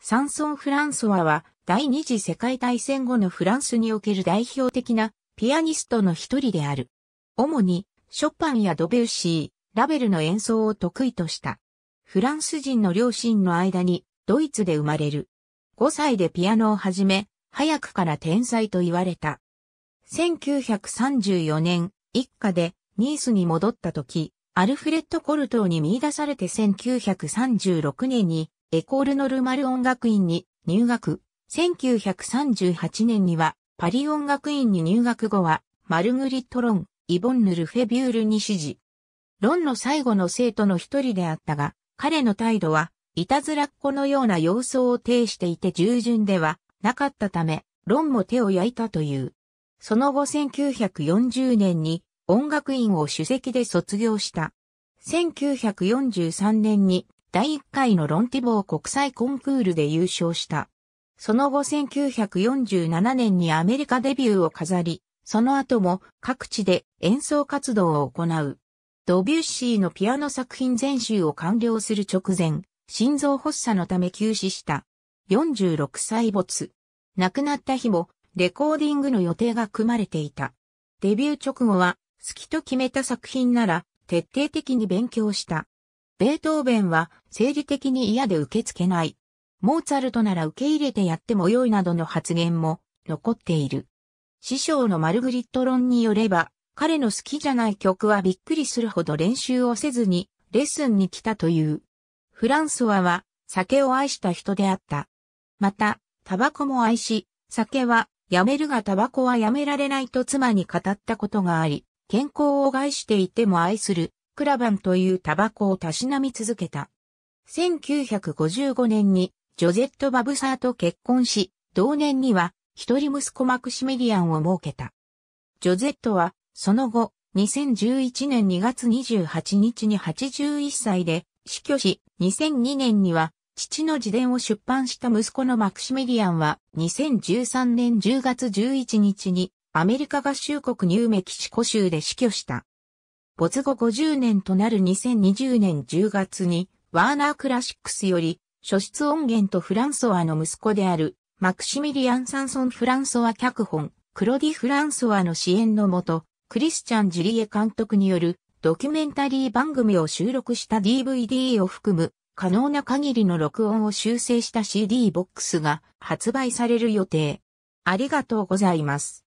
サンソン・フランソワは第二次世界大戦後のフランスにおける代表的なピアニストの一人である。主にショパンやドベュシー、ラベルの演奏を得意とした。フランス人の両親の間にドイツで生まれる。5歳でピアノを始め、早くから天才と言われた。1934年、一家でニースに戻った時、アルフレッド・コルトーに見出されて1936年にエコールノルマル音楽院に入学。1938年にはパリ音楽院に入学後はマルグリット・ロン、イボンヌ・ルフェビュールに指示。ロンの最後の生徒の一人であったが、彼の態度は、いたずらっ子のような様相を呈していて従順ではなかったため、ロンも手を焼いたという。その後1940年に音楽院を主席で卒業した。1943年に第1回のロンティボー国際コンクールで優勝した。その後1947年にアメリカデビューを飾り、その後も各地で演奏活動を行う。ドビュッシーのピアノ作品全集を完了する直前、心臓発作のため休止した。46歳没。亡くなった日も、レコーディングの予定が組まれていた。デビュー直後は、好きと決めた作品なら、徹底的に勉強した。ベートーベンは政治的に嫌で受け付けない。モーツァルトなら受け入れてやってもよいなどの発言も残っている。師匠のマルグリット論によれば、彼の好きじゃない曲はびっくりするほど練習をせずにレッスンに来たという。フランソワは酒を愛した人であった。また、タバコも愛し、酒はやめるがタバコはやめられないと妻に語ったことがあり、健康を害していても愛するクラバンというタバコをたしなみ続けた。1955年にジョゼット・バブサーと結婚し、同年には一人息子マクシメリアンを設けた。ジョゼットは、その後、2011年2月28日に81歳で死去し、2002年には父の自伝を出版した息子のマクシメリアンは、2013年10月11日にアメリカ合衆国ニューメキシコ州で死去した。没後50年となる2020年10月に、ワーナークラシックスより、初出音源とフランソワの息子である、マクシミリアン・サンソン・フランソワ脚本、クロディ・フランソワの支援のもと、クリスチャン・ジュリエ監督による、ドキュメンタリー番組を収録した DVD を含む、可能な限りの録音を修正した CD ボックスが発売される予定。ありがとうございます。